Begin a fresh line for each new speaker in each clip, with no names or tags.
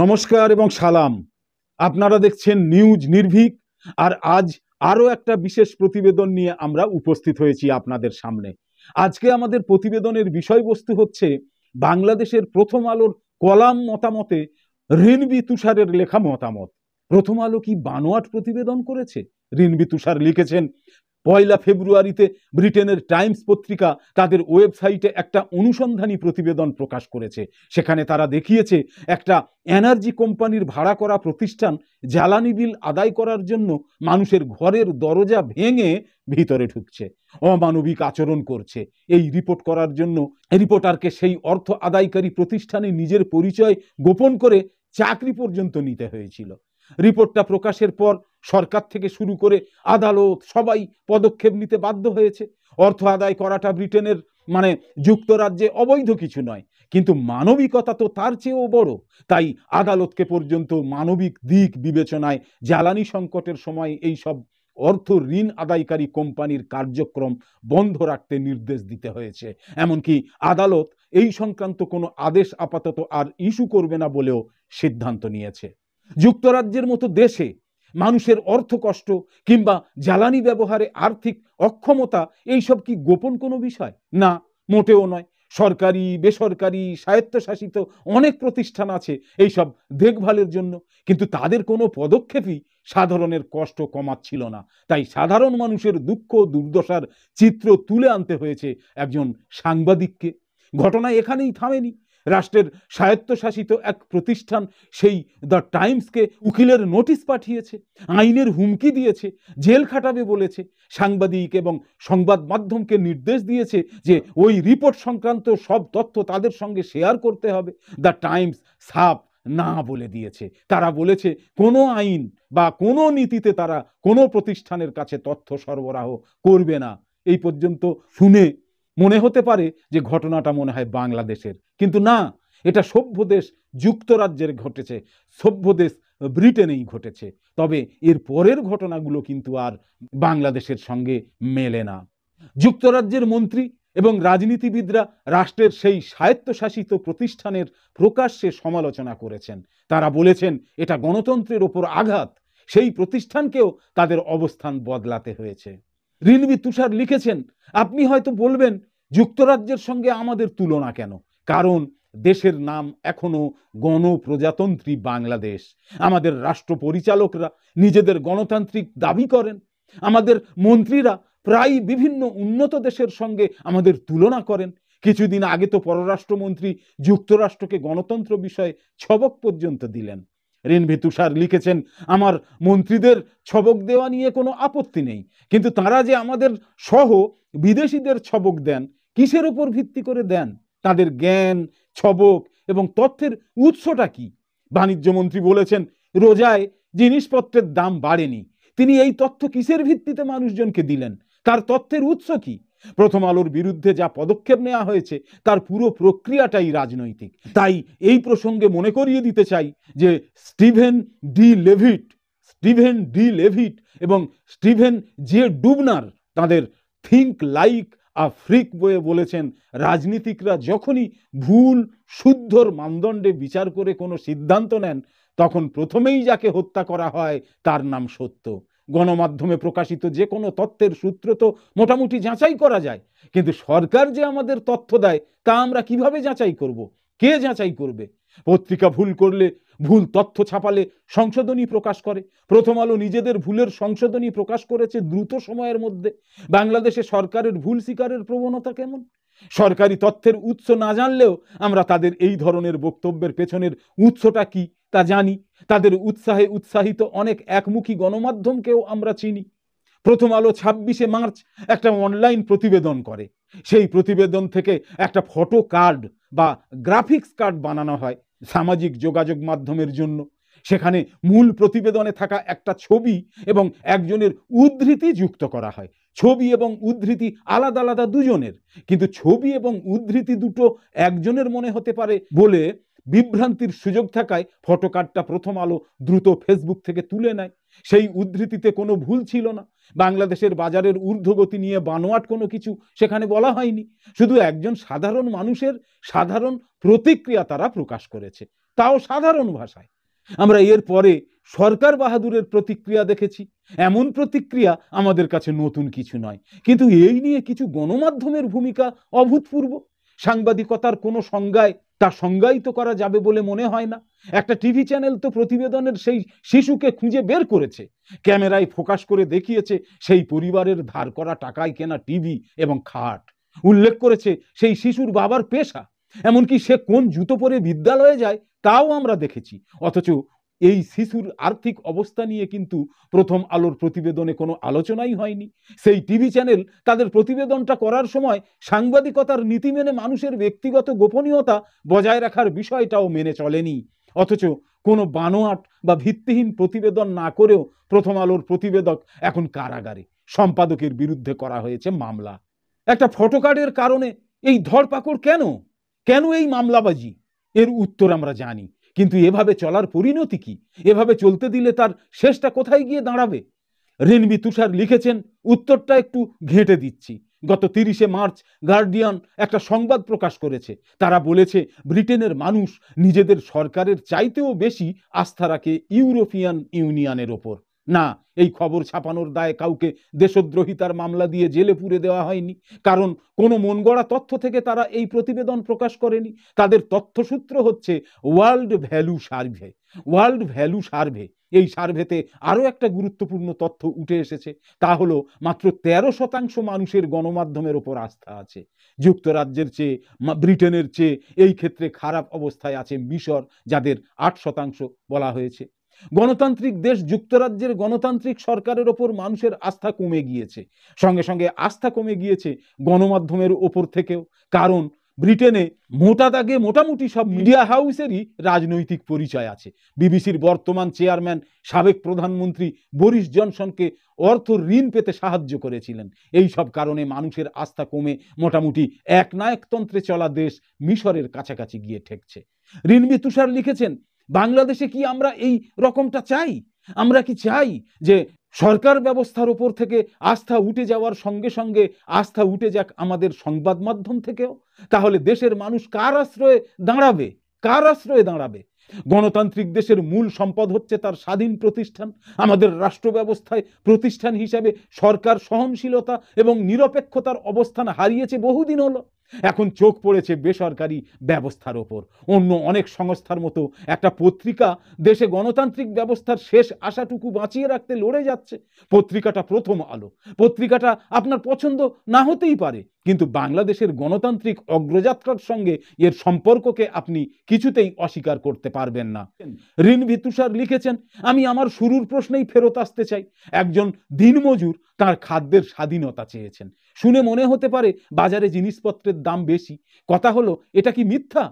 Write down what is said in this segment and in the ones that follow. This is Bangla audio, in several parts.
নমস্কার এবং সালাম আপনারা দেখছেন নিউজ নির্ভীক আর আজ আরও একটা বিশেষ প্রতিবেদন নিয়ে আমরা উপস্থিত হয়েছি আপনাদের সামনে আজকে আমাদের প্রতিবেদনের বিষয়বস্তু হচ্ছে বাংলাদেশের প্রথম আলোর কলাম মতামতে ঋণবি তুষারের লেখা মতামত প্রথম আলো কি বানোয়াট প্রতিবেদন করেছে ঋণবি তুষার লিখেছেন পয়লা ফেব্রুয়ারিতে ব্রিটেনের টাইমস পত্রিকা তাদের ওয়েবসাইটে একটা অনুসন্ধানী প্রতিবেদন প্রকাশ করেছে সেখানে তারা দেখিয়েছে একটা এনার্জি কোম্পানির ভাড়া করা প্রতিষ্ঠান জ্বালানি বিল আদায় করার জন্য মানুষের ঘরের দরজা ভেঙে ভিতরে ঢুকছে অমানবিক আচরণ করছে এই রিপোর্ট করার জন্য রিপোর্টারকে সেই অর্থ আদায়কারী প্রতিষ্ঠানে নিজের পরিচয় গোপন করে চাকরি পর্যন্ত নিতে হয়েছিল রিপোর্টটা প্রকাশের পর সরকার থেকে শুরু করে আদালত সবাই পদক্ষেপ নিতে বাধ্য হয়েছে অর্থ আদায় করাটা ব্রিটেনের মানে যুক্তরাজ্যে অবৈধ কিছু নয় কিন্তু মানবিকতা তো তার চেয়েও বড় তাই আদালতকে পর্যন্ত মানবিক দিক বিবেচনায় জ্বালানি সংকটের সময় এই সব অর্থ ঋণ আদায়কারী কোম্পানির কার্যক্রম বন্ধ রাখতে নির্দেশ দিতে হয়েছে এমনকি আদালত এই সংক্রান্ত কোনো আদেশ আপাতত আর ইস্যু করবে না বলেও সিদ্ধান্ত নিয়েছে যুক্তরাজ্যের মতো দেশে মানুষের অর্থ কষ্ট কিংবা জ্বালানি ব্যবহারে আর্থিক অক্ষমতা এইসব কি গোপন কোনো বিষয় না মোটেও নয় সরকারি বেসরকারি স্বায়ত্তশাসিত অনেক প্রতিষ্ঠান আছে এইসব দেখভালের জন্য কিন্তু তাদের কোনো পদক্ষেপই সাধারণের কষ্ট কমাচ্ছিল না তাই সাধারণ মানুষের দুঃখ দুর্দশার চিত্র তুলে আনতে হয়েছে একজন সাংবাদিককে ঘটনা এখানেই থামেনি রাষ্ট্রের স্বায়ত্তশাসিত এক প্রতিষ্ঠান সেই দ্য টাইমসকে উকিলের নোটিশ পাঠিয়েছে আইনের হুমকি দিয়েছে জেল খাটাবে বলেছে সাংবাদিক এবং সংবাদ মাধ্যমকে নির্দেশ দিয়েছে যে ওই রিপোর্ট সংক্রান্ত সব তথ্য তাদের সঙ্গে শেয়ার করতে হবে দ্য টাইমস সাপ না বলে দিয়েছে তারা বলেছে কোনো আইন বা কোনো নীতিতে তারা কোনো প্রতিষ্ঠানের কাছে তথ্য সরবরাহ করবে না এই পর্যন্ত শুনে মনে হতে পারে যে ঘটনাটা মনে হয় বাংলাদেশের কিন্তু না এটা সভ্য দেশ যুক্তরাজ্যের ঘটেছে সভ্য দেশ ব্রিটেনেই ঘটেছে তবে এর পরের ঘটনাগুলো কিন্তু আর বাংলাদেশের সঙ্গে মেলে না যুক্তরাজ্যের মন্ত্রী এবং রাজনীতিবিদরা রাষ্ট্রের সেই স্বায়ত্তশাসিত প্রতিষ্ঠানের প্রকাশ্যে সমালোচনা করেছেন তারা বলেছেন এটা গণতন্ত্রের ওপর আঘাত সেই প্রতিষ্ঠানকেও তাদের অবস্থান বদলাতে হয়েছে রিনবি তুষার লিখেছেন আপনি হয়তো বলবেন যুক্তরাজ্যের সঙ্গে আমাদের তুলনা কেন কারণ দেশের নাম এখনও গণপ্রজাতন্ত্রী বাংলাদেশ আমাদের রাষ্ট্র পরিচালকরা নিজেদের গণতান্ত্রিক দাবি করেন আমাদের মন্ত্রীরা প্রায় বিভিন্ন উন্নত দেশের সঙ্গে আমাদের তুলনা করেন কিছুদিন আগে তো পররাষ্ট্রমন্ত্রী যুক্তরাষ্ট্রকে গণতন্ত্র বিষয়ে ছবক পর্যন্ত দিলেন রেনভি তুষার লিখেছেন আমার মন্ত্রীদের ছবক দেওয়া নিয়ে কোনো আপত্তি নেই কিন্তু তারা যে আমাদের সহ বিদেশিদের ছবক দেন কিসের ওপর ভিত্তি করে দেন তাদের জ্ঞান ছবক এবং তথ্যের উৎসটা কি বাণিজ্য মন্ত্রী বলেছেন রোজায় জিনিসপত্রের দাম বাড়েনি তিনি এই তথ্য কিসের ভিত্তিতে মানুষজনকে দিলেন তার তথ্যের উৎস কী প্রথম আলোর বিরুদ্ধে যা পদক্ষেপ নেওয়া হয়েছে তার পুরো প্রক্রিয়াটাই রাজনৈতিক তাই এই প্রসঙ্গে মনে করিয়ে দিতে চাই যে Steven D Levitt Steven D Levitt এবং স্টিভেন জে ডুবনার তাদের থিঙ্ক লাইক আ ফ্রিক বয়ে বলেছেন রাজনীতিকরা যখনই ভুল শুদ্ধর মানদণ্ডে বিচার করে কোনো সিদ্ধান্ত নেন তখন প্রথমেই যাকে হত্যা করা হয় তার নাম সত্য গণমাধ্যমে প্রকাশিত যে কোনো তথ্যের সূত্র তো মোটামুটি যাচাই করা যায় কিন্তু সরকার যে আমাদের তথ্য দেয় তা আমরা কিভাবে যাচাই করব। কে যাচাই করবে পত্রিকা ভুল করলে ভুল তথ্য ছাপালে সংশোধনী প্রকাশ করে প্রথম আলো নিজেদের ভুলের সংশোধনী প্রকাশ করেছে দ্রুত সময়ের মধ্যে বাংলাদেশে সরকারের ভুল স্বীকারের প্রবণতা কেমন সরকারি তথ্যের উৎস না জানলেও আমরা তাদের এই ধরনের বক্তব্যের পেছনের উৎসটা কি তা জানি তাদের উৎসাহে উৎসাহিত অনেক একমুখী গণমাধ্যমকেও আমরা চিনি প্রথম আলো ছাব্বিশে মার্চ একটা অনলাইন প্রতিবেদন করে সেই প্রতিবেদন থেকে একটা ফটো কার্ড বা গ্রাফিক্স কার্ড বানানো হয় সামাজিক যোগাযোগ মাধ্যমের জন্য সেখানে মূল প্রতিবেদনে থাকা একটা ছবি এবং একজনের উদ্ধৃতি যুক্ত করা হয় ছবি এবং উদ্ধৃতি আলাদা আলাদা দুজনের কিন্তু ছবি এবং উদ্ধৃতি দুটো একজনের মনে হতে পারে বলে বিভ্রান্তির সুযোগ থাকায় কার্ডটা প্রথম আলো দ্রুত ফেসবুক থেকে তুলে নেয় সেই উদ্ধৃতিতে কোনো ভুল ছিল না বাংলাদেশের বাজারের ঊর্ধ্বগতি নিয়ে বানোয়াট কোনো কিছু সেখানে বলা হয়নি শুধু একজন সাধারণ মানুষের সাধারণ প্রতিক্রিয়া তারা প্রকাশ করেছে তাও সাধারণ ভাষায় আমরা এর পরে সরকার বাহাদুরের প্রতিক্রিয়া দেখেছি এমন প্রতিক্রিয়া আমাদের কাছে নতুন কিছু নয় কিন্তু এই নিয়ে কিছু গণমাধ্যমের ভূমিকা অভূতপূর্ব সাংবাদিকতার কোনো সংজ্ঞায় তা সংজ্ঞায়িত করা যাবে বলে মনে হয় না একটা টিভি চ্যানেল তো প্রতিবেদনের সেই শিশুকে খুঁজে বের করেছে ক্যামেরায় ফোকাস করে দেখিয়েছে সেই পরিবারের ধার করা টাকায় কেনা টিভি এবং খাট উল্লেখ করেছে সেই শিশুর বাবার পেশা এমনকি সে কোন জুতো পরে বিদ্যালয়ে যায় তাও আমরা দেখেছি অথচ এই শিশুর আর্থিক অবস্থা নিয়ে কিন্তু প্রথম আলোর প্রতিবেদনে কোনো আলোচনাই হয়নি সেই টিভি চ্যানেল তাদের প্রতিবেদনটা করার সময় সাংবাদিকতার নীতি মেনে মানুষের ব্যক্তিগত গোপনীয়তা বজায় রাখার বিষয়টাও মেনে চলেনি অথচ কোনো বানোয়াট বা ভিত্তিহীন প্রতিবেদন না করেও প্রথম আলোর প্রতিবেদক এখন কারাগারে সম্পাদকের বিরুদ্ধে করা হয়েছে মামলা একটা ফটোকার্ডের কারণে এই ধরপাকড় কেন কেন এই মামলাবাজি এর উত্তর আমরা জানি কিন্তু এভাবে চলার পরিণতি কি এভাবে চলতে দিলে তার শেষটা কোথায় গিয়ে দাঁড়াবে রেনবি তুষার লিখেছেন উত্তরটা একটু ঘেঁটে দিচ্ছি গত তিরিশে মার্চ গার্ডিয়ান একটা সংবাদ প্রকাশ করেছে তারা বলেছে ব্রিটেনের মানুষ নিজেদের সরকারের চাইতেও বেশি আস্থা রাখে ইউরোপিয়ান ইউনিয়নের ওপর না এই খবর ছাপানোর দায় কাউকে দেশদ্রোহিতার মামলা দিয়ে জেলে পুরে দেওয়া হয়নি কারণ কোনো মন তথ্য থেকে তারা এই প্রতিবেদন প্রকাশ করেনি তাদের তথ্যসূত্র হচ্ছে world value survey world value survey এই সার্ভেতে আরও একটা গুরুত্বপূর্ণ তথ্য উঠে এসেছে তা হলো মাত্র ১৩ শতাংশ মানুষের গণমাধ্যমের ওপর আস্থা আছে যুক্তরাজ্যের চেয়ে ব্রিটেনের চেয়ে এই ক্ষেত্রে খারাপ অবস্থায় আছে মিশর যাদের আট শতাংশ বলা হয়েছে গণতান্ত্রিক দেশ যুক্তরাজ্যের গণতান্ত্রিক সরকারের ওপর মানুষের আস্থা কমে গিয়েছে সঙ্গে সঙ্গে আস্থা কমে গিয়েছে গণমাধ্যমের ওপর থেকেও কারণ ব্রিটেনে মোটা দাগে মোটামুটি সব মিডিয়া হাউসেরই রাজনৈতিক পরিচয় আছে বিবিসির বর্তমান চেয়ারম্যান সাবেক প্রধানমন্ত্রী বরিস জনসনকে অর্থ ঋণ পেতে সাহায্য করেছিলেন এই সব কারণে মানুষের আস্থা কমে মোটামুটি একনায়কতন্ত্রে চলা দেশ মিশরের কাছাকাছি গিয়ে ঠেকছে ঋণবি তুষার লিখেছেন বাংলাদেশে কি আমরা এই রকমটা চাই আমরা কি চাই যে সরকার ব্যবস্থার ওপর থেকে আস্থা উঠে যাওয়ার সঙ্গে সঙ্গে আস্থা উঠে যাক আমাদের সংবাদ মাধ্যম থেকেও তাহলে দেশের মানুষ কার আশ্রয়ে দাঁড়াবে কার আশ্রয়ে দাঁড়াবে গণতান্ত্রিক দেশের মূল সম্পদ হচ্ছে তার স্বাধীন প্রতিষ্ঠান আমাদের রাষ্ট্র ব্যবস্থায় প্রতিষ্ঠান হিসাবে সরকার সহনশীলতা এবং নিরপেক্ষতার অবস্থান হারিয়েছে বহুদিন হলো এখন চোখ পড়েছে বেসরকারি ব্যবস্থার ওপর অন্য অনেক সংস্থার মতো একটা পত্রিকা দেশে গণতান্ত্রিক ব্যবস্থার শেষ আশাটুকু বাঁচিয়ে রাখতে লড়ে যাচ্ছে পত্রিকাটা প্রথম আলো পত্রিকাটা আপনার পছন্দ না হতেই পারে কিন্তু বাংলাদেশের গণতান্ত্রিক অগ্রযাত্রার সঙ্গে এর সম্পর্ককে আপনি কিছুতেই অস্বীকার করতে পারবেন না ঋণভি তুষার লিখেছেন আমি আমার শুরুর প্রশ্নেই ফেরত আসতে চাই একজন দিনমজুর তার খাদ্যের স্বাধীনতা চেয়েছেন শুনে মনে হতে পারে বাজারে জিনিসপত্রের দাম বেশি কথা হলো এটা কি মিথ্যা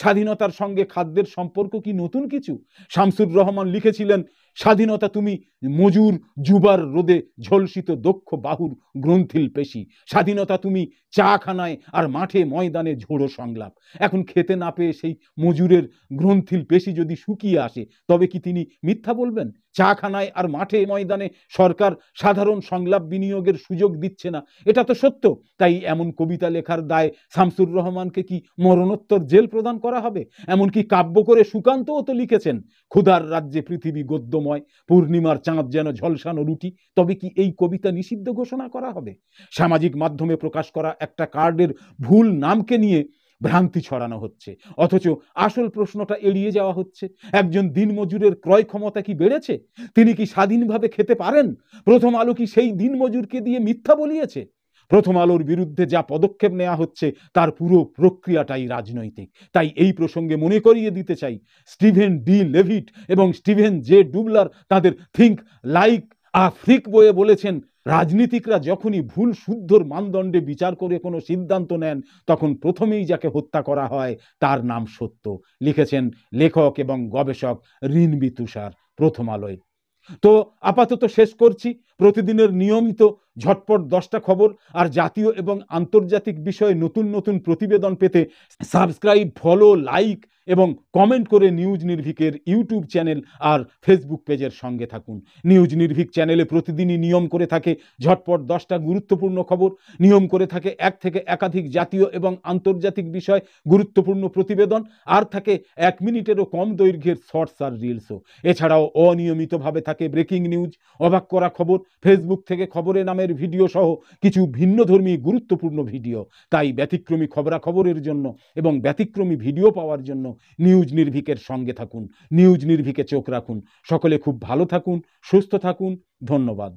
স্বাধীনতার সঙ্গে খাদ্যের সম্পর্ক কি নতুন কিছু শামসুর রহমান লিখেছিলেন স্বাধীনতা তুমি মজুর জুবার রোদে ঝলসিত দক্ষ বাহুর গ্রন্থিল পেশি স্বাধীনতা তুমি চা খানায় আর মাঠে ময়দানে ঝোড়ো সংলাপ এখন খেতে না পেয়ে সেই মজুরের গ্রন্থিল পেশি যদি শুকিয়ে আসে তবে কি তিনি মিথ্যা বলবেন চা খানায় আর মাঠে ময়দানে সরকার সাধারণ সংলাপ বিনিয়োগের সুযোগ দিচ্ছে না এটা তো সত্য তাই এমন কবিতা লেখার দায় শামসুর রহমানকে কি মরণোত্তর জেল প্রদান করা হবে এমনকি কাব্য করে সুকান্তও তো লিখেছেন ক্ষুধার রাজ্যে পৃথিবী গদ্যম সময় পূর্ণিমার চাঁদ যেন ঝলসানো রুটি তবে কি এই কবিতা নিষিদ্ধ ঘোষণা করা হবে সামাজিক মাধ্যমে প্রকাশ করা একটা কার্ডের ভুল নামকে নিয়ে ভ্রান্তি ছড়ানো হচ্ছে অথচ আসল প্রশ্নটা এড়িয়ে যাওয়া হচ্ছে একজন দিনমজুরের ক্রয় ক্ষমতা কি বেড়েছে তিনি কি স্বাধীনভাবে খেতে পারেন প্রথম আলো কি সেই দিনমজুরকে দিয়ে মিথ্যা বলিয়েছে প্রথম আলোর বিরুদ্ধে যা পদক্ষেপ নেওয়া হচ্ছে তার পুরো প্রক্রিয়াটাই রাজনৈতিক তাই এই প্রসঙ্গে মনে করিয়ে দিতে চাই স্টিভেন ডি লেভিট এবং স্টিভেন জে ডুবলার তাদের থিঙ্ক লাইক আফ্রিক বয়ে বলেছেন রাজনীতিকরা যখনই ভুল শুদ্ধর মানদণ্ডে বিচার করে কোনো সিদ্ধান্ত নেন তখন প্রথমেই যাকে হত্যা করা হয় তার নাম সত্য লিখেছেন লেখক এবং গবেষক ঋণবি তুষার প্রথম আলোয় তো আপাতত শেষ করছি প্রতিদিনের নিয়মিত ঝটপট দশটা খবর আর জাতীয় এবং আন্তর্জাতিক বিষয়ে নতুন নতুন প্রতিবেদন পেতে সাবস্ক্রাইব ফলো লাইক এবং কমেন্ট করে নিউজ নির্ভীকের ইউটিউব চ্যানেল আর ফেসবুক পেজের সঙ্গে থাকুন নিউজ নির্ভীক চ্যানেলে প্রতিদিনই নিয়ম করে থাকে ঝটপট দশটা গুরুত্বপূর্ণ খবর নিয়ম করে থাকে এক থেকে একাধিক জাতীয় এবং আন্তর্জাতিক বিষয় গুরুত্বপূর্ণ প্রতিবেদন আর থাকে এক মিনিটেরও কম দৈর্ঘ্যের শর্টস আর রিলসও এছাড়াও অনিয়মিতভাবে থাকে ব্রেকিং নিউজ অবাক করা খবর ফেসবুক থেকে খবরে নামের ভিডিও সহ কিছু ভিন্নধর্মী গুরুত্বপূর্ণ ভিডিও তাই ব্যতিক্রমী খবরাখবরের জন্য এবং ব্যতিক্রমী ভিডিও পাওয়ার জন্য নিউজ নির্ভিকের সঙ্গে থাকুন নিউজ নির্ভিকে চোখ রাখুন সকলে খুব ভালো থাকুন সুস্থ থাকুন ধন্যবাদ